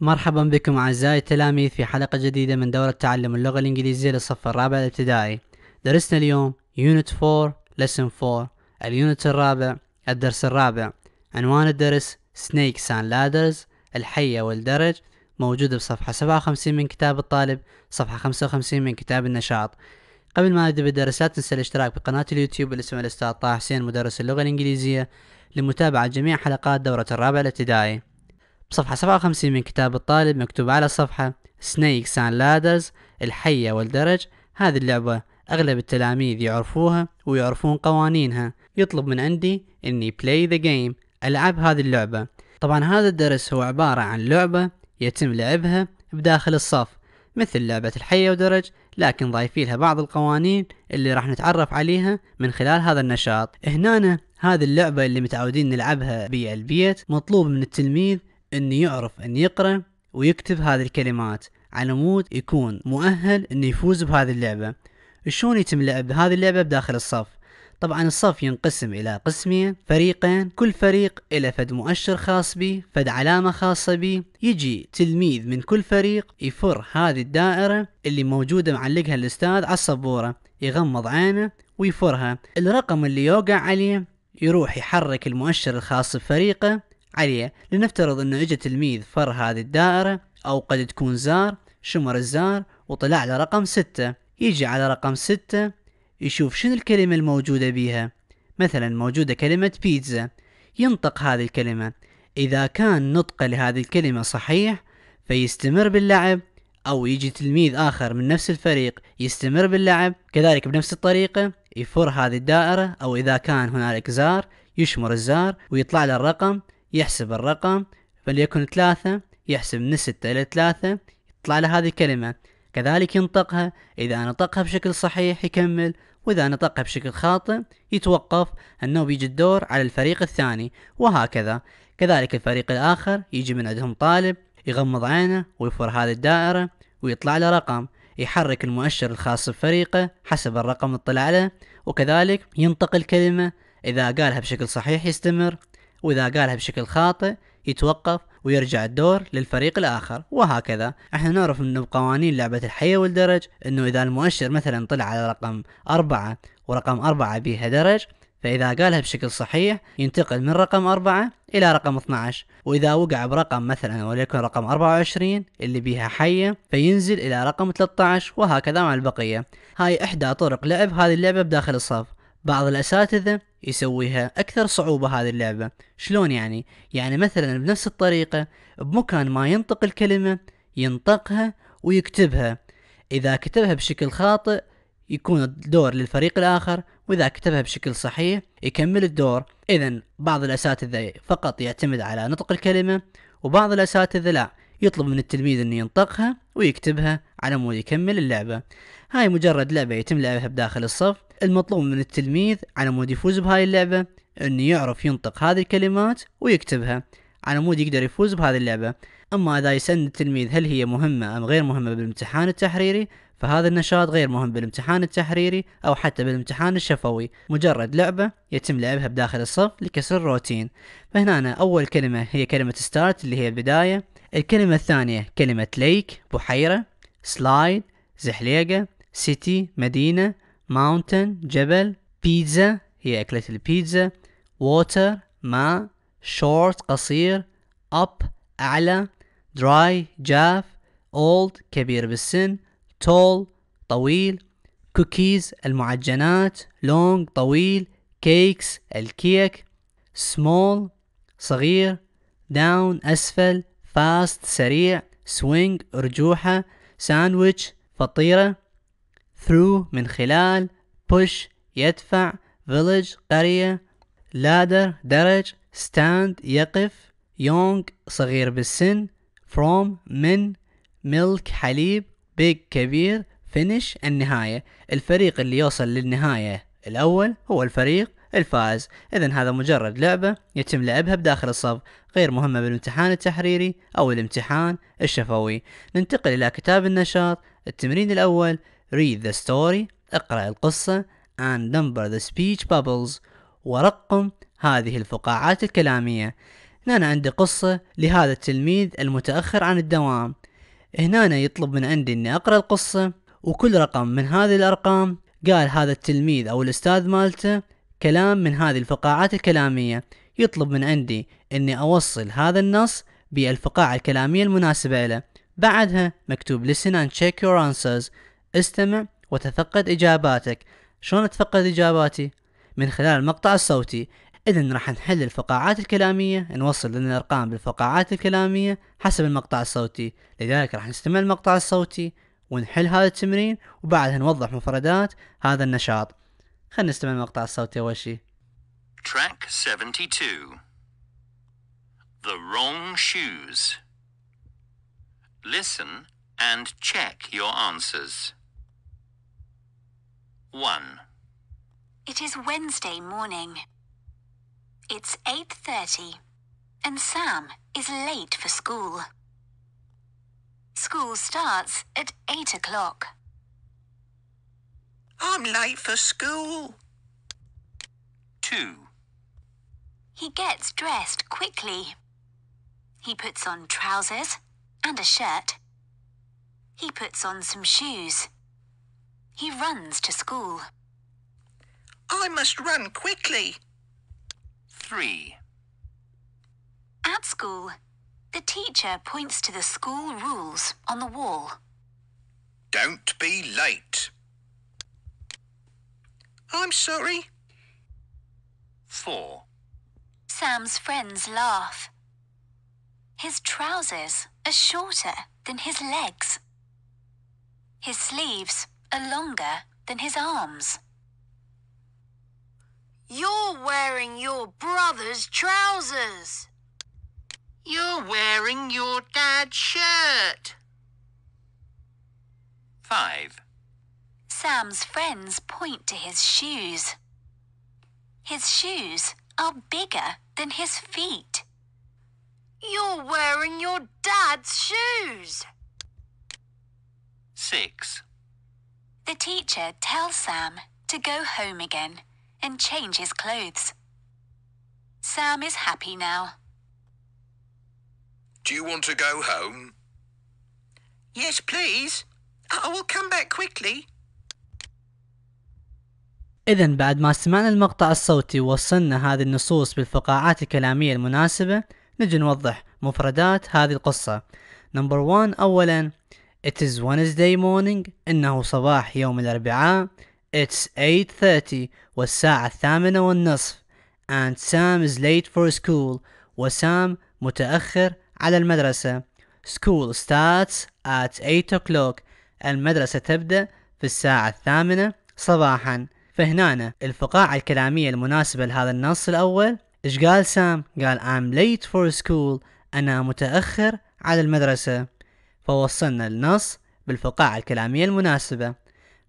مرحبا بكم أعزائي التلاميذ في حلقة جديدة من دورة تعلم اللغة الإنجليزية للصف الرابع الابتدائي درسنا اليوم يونت 4 لسن 4 اليونت الرابع الدرس الرابع عنوان الدرس سنيكس اند لادرز الحية والدرج موجودة بصفحة 57 من كتاب الطالب صفحة 55 من كتاب النشاط قبل ما نبدأ بالدرس لا تنسى الاشتراك بقناة اليوتيوب اللي اسمها الأستاذ طه حسين مدرس اللغة الإنجليزية لمتابعة جميع حلقات دورة الرابع الابتدائي بصفحة 57 من كتاب الطالب مكتوب على الصفحة سنيكس سان لادرز الحية والدرج هذه اللعبة أغلب التلاميذ يعرفوها ويعرفون قوانينها يطلب من عندي إني play the game ألعب هذه اللعبة طبعا هذا الدرس هو عبارة عن لعبة يتم لعبها بداخل الصف مثل لعبة الحية ودرج لكن لها بعض القوانين اللي راح نتعرف عليها من خلال هذا النشاط هنا هذه اللعبة اللي متعودين نلعبها بالبيت مطلوب من التلميذ انه يعرف ان يقرأ ويكتب هذه الكلمات على مود يكون مؤهل انه يفوز بهذه اللعبة شلون يتم لعب هذه اللعبة بداخل الصف طبعا الصف ينقسم الى قسمين فريقين كل فريق الى فد مؤشر خاص به فد علامة خاصة به يجي تلميذ من كل فريق يفر هذه الدائرة اللي موجودة معلقها الاستاذ على الصبورة يغمض عينه ويفرها الرقم اللي يوقع عليه يروح يحرك المؤشر الخاص بفريقه عليه لنفترض انه اجى تلميذ فر هذه الدائرة او قد تكون زار شمر الزار وطلع على رقم ستة يجي على رقم ستة يشوف شنو الكلمة الموجودة بيها مثلا موجودة كلمة بيتزا ينطق هذه الكلمة إذا كان نطق لهذه الكلمة صحيح فيستمر باللعب أو يجي تلميذ آخر من نفس الفريق يستمر باللعب كذلك بنفس الطريقة يفر هذه الدائرة أو إذا كان هنالك زار يشمر الزار ويطلع له الرقم يحسب الرقم فليكن ثلاثة يحسب من ستة إلى ثلاثة يطلع له هذه الكلمة كذلك ينطقها إذا نطقها بشكل صحيح يكمل وإذا نطقها بشكل خاطئ يتوقف أنه بيجي الدور على الفريق الثاني وهكذا كذلك الفريق الآخر يجي من عندهم طالب يغمض عينه ويفر هذه الدائرة ويطلع له رقم يحرك المؤشر الخاص بفريقه حسب الرقم اللي طلع له وكذلك ينطق الكلمة إذا قالها بشكل صحيح يستمر وإذا قالها بشكل خاطئ يتوقف ويرجع الدور للفريق الآخر وهكذا احنا نعرف انه بقوانين لعبة الحية والدرج انه اذا المؤشر مثلا طلع على رقم أربعة ورقم أربعة بيها درج فإذا قالها بشكل صحيح ينتقل من رقم أربعة إلى رقم 12 وإذا وقع برقم مثلا وليكن رقم 24 اللي بيها حية فينزل إلى رقم 13 وهكذا مع البقية هاي إحدى طرق لعب هذه اللعبة بداخل الصف بعض الأساتذة يسويها أكثر صعوبة هذه اللعبة شلون يعني؟ يعني مثلا بنفس الطريقة بمكان ما ينطق الكلمة ينطقها ويكتبها إذا كتبها بشكل خاطئ يكون الدور للفريق الآخر وإذا كتبها بشكل صحيح يكمل الدور إذا بعض الأساتذة فقط يعتمد على نطق الكلمة وبعض الأساتذة لا يطلب من التلميذ أن ينطقها ويكتبها على مود يكمل اللعبة هاي مجرد لعبة يتم لعبها بداخل الصف المطلوب من التلميذ على مود يفوز بهاي اللعبة أن يعرف ينطق هذه الكلمات ويكتبها على مود يقدر يفوز بهذه اللعبة أما إذا سند التلميذ هل هي مهمة أم غير مهمة بالامتحان التحريري فهذا النشاط غير مهم بالامتحان التحريري أو حتى بالامتحان الشفوي مجرد لعبة يتم لعبها بداخل الصف لكسر الروتين فهنا أول كلمة هي كلمة ستارت اللي هي البداية الكلمة الثانية كلمة ليك بحيرة سلايد زحليقة سيتي مدينة ماونتن جبل بيتزا هي أكلة البيتزا ووتر ماء شورت قصير أب أعلى dry جاف old كبير بالسن tall طويل cookies المعجنات long طويل cakes الكيك small صغير down أسفل fast سريع swing رجوحة sandwich فطيرة through من خلال push يدفع village قرية ladder درج stand يقف young صغير بالسن from من milk حليب big كبير finish النهاية الفريق اللي يوصل للنهاية الأول هو الفريق الفائز إذا هذا مجرد لعبة يتم لعبها بداخل الصف غير مهمة بالامتحان التحريري أو الامتحان الشفوي ننتقل إلى كتاب النشاط التمرين الأول read the story اقرأ القصة and number the speech bubbles ورقم هذه الفقاعات الكلامية هنا أنا عندي قصة لهذا التلميذ المتأخر عن الدوام هنا أنا يطلب من عندي إني أقرأ القصة وكل رقم من هذه الأرقام قال هذا التلميذ أو الأستاذ مالته كلام من هذه الفقاعات الكلامية يطلب من عندي إني أوصل هذا النص بالفقاعة الكلامية المناسبة له بعدها مكتوب listen and check your answers استمع وتثقد إجاباتك شلون أتفقد إجاباتي؟ من خلال المقطع الصوتي إذا راح نحل الفقاعات الكلامية نوصل لنا الأرقام بالفقاعات الكلامية حسب المقطع الصوتي لذلك راح نستمع المقطع الصوتي ونحل هذا التمرين وبعدها نوضح مفردات هذا النشاط خلينا نستمع المقطع الصوتي أول شيء Track 72 The wrong shoes Listen and check your answers 1. It is Wednesday morning. It's 8.30, and Sam is late for school. School starts at 8 o'clock. I'm late for school. 2. He gets dressed quickly. He puts on trousers and a shirt. He puts on some shoes. He runs to school. I must run quickly. 3. At school, the teacher points to the school rules on the wall. Don't be late. I'm sorry. 4. Sam's friends laugh. His trousers are shorter than his legs. His sleeves are longer than his arms. You're wearing your brother's trousers. You're wearing your dad's shirt. 5. Sam's friends point to his shoes. His shoes are bigger than his feet. You're wearing your dad's shoes. 6. The teacher tells Sam to go home again. and change his clothes. Sam is happy now. Do you want to go home? Yes, please. I will come back quickly. إذا بعد ما سمعنا المقطع الصوتي ووصلنا هذه النصوص بالفقاعات الكلامية المناسبة نجي نوضح مفردات هذه القصة نمبر 1 أولا It is Wednesday morning إنه صباح يوم الأربعاء It's 8.30 والساعة الثامنة والنصف and Sam is late for school وسام متأخر على المدرسة School starts at 8 o'clock المدرسة تبدأ في الساعة الثامنة صباحا فهنا الفقاعة الكلامية المناسبة لهذا النص الأول إيش قال سام؟ قال I'm late for school أنا متأخر على المدرسة فوصلنا النص بالفقاعة الكلامية المناسبة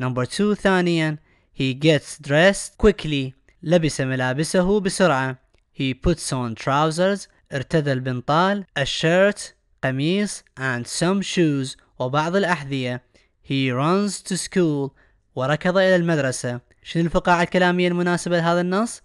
نمبر 2 ثانيا he gets dressed quickly لبس ملابسه بسرعة he puts on trousers ارتدى البنطال a shirt قميص and some shoes وبعض الأحذية he runs to school وركض إلى المدرسة شنو الفقاعة الكلامية المناسبة لهذا النص؟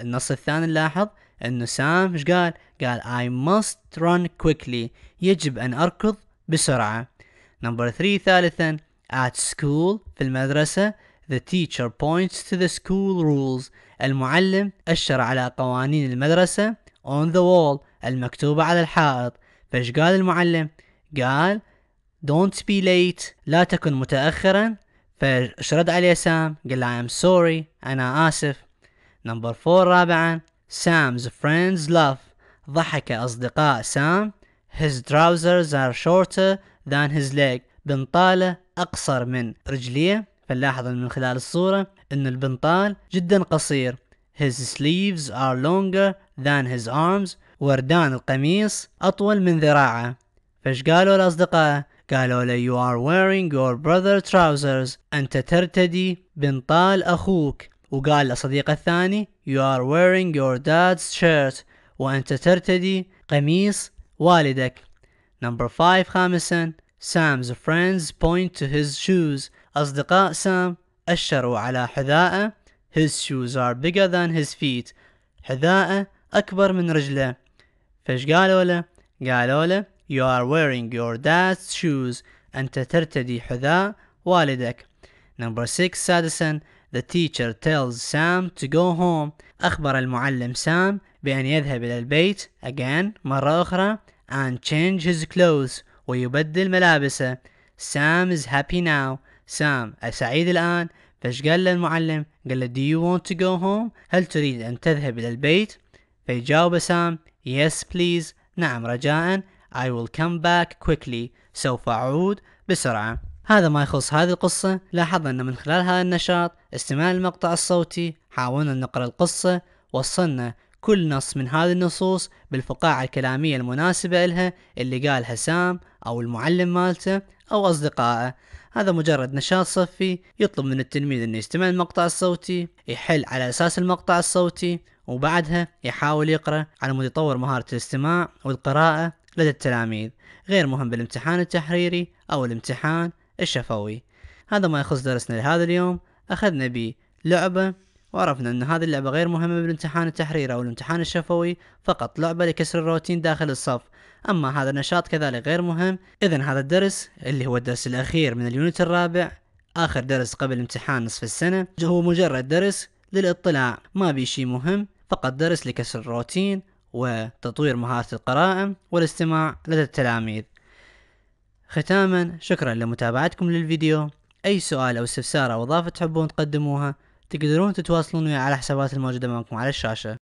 النص الثاني نلاحظ أنه سام إيش قال؟ قال I must run quickly يجب أن أركض بسرعة نمبر 3 ثالثا At school في المدرسة The teacher points to the school rules المعلم أشر على قوانين المدرسة on the wall المكتوبة على الحائط فايش قال المعلم؟ قال don't be late لا تكن متأخرا فايش رد عليه سام؟ قال له I'm sorry أنا آسف نمبر فور رابعا Sam's friends laugh ضحك أصدقاء سام His trousers are shorter than his leg بنطاله أقصر من رجليه فنلاحظ من خلال الصورة أن البنطال جدا قصير His sleeves are longer than his arms وردان القميص أطول من ذراعه فش قالوا الأصدقاء؟ قالوا له you are wearing your brother trousers أنت ترتدي بنطال أخوك وقال لصديق الثاني you are wearing your dad's shirt وأنت ترتدي قميص والدك نمبر 5 خامسا Sam's friends point to his shoes. أصدقاء سام أشروا على حذاءه. His shoes are bigger than his feet. حذاءه أكبر من رجله. فش قالوا له؟ قالوا له You are wearing your dad's shoes. أنت ترتدي حذاء والدك. Number 6 سادسا The teacher tells Sam to go home. أخبر المعلم سام بأن يذهب إلى البيت again مرة أخرى and change his clothes ويبدل ملابسه سام is happy now سام سعيد الآن فش قال له المعلم قال له do you want to go home هل تريد أن تذهب إلى البيت فيجاوب سام yes please نعم رجاء I will come back quickly سوف أعود بسرعة هذا ما يخص هذه القصة لاحظنا أن من خلال هذا النشاط استماع المقطع الصوتي حاولنا نقرأ القصة وصلنا كل نص من هذه النصوص بالفقاعة الكلامية المناسبة لها اللي قالها سام أو المعلم مالته أو أصدقائه هذا مجرد نشاط صفي يطلب من التلميذ أنه يستمع المقطع الصوتي يحل على أساس المقطع الصوتي وبعدها يحاول يقرأ على مود يطور مهارة الاستماع والقراءة لدى التلاميذ غير مهم بالامتحان التحريري أو الامتحان الشفوي هذا ما يخص درسنا لهذا اليوم أخذنا به لعبة وعرفنا أن هذه اللعبة غير مهمة بالامتحان التحريري أو الامتحان الشفوي فقط لعبة لكسر الروتين داخل الصف أما هذا النشاط كذلك غير مهم إذا هذا الدرس اللي هو الدرس الأخير من اليونت الرابع آخر درس قبل امتحان نصف السنة هو مجرد درس للاطلاع ما بي شيء مهم فقط درس لكسر الروتين وتطوير مهارة القراءة والاستماع لدى التلاميذ ختاما شكرا لمتابعتكم للفيديو أي سؤال أو استفسار أو إضافة تحبون تقدموها تقدرون تتواصلون وياي على حسابات الموجودة معكم على الشاشة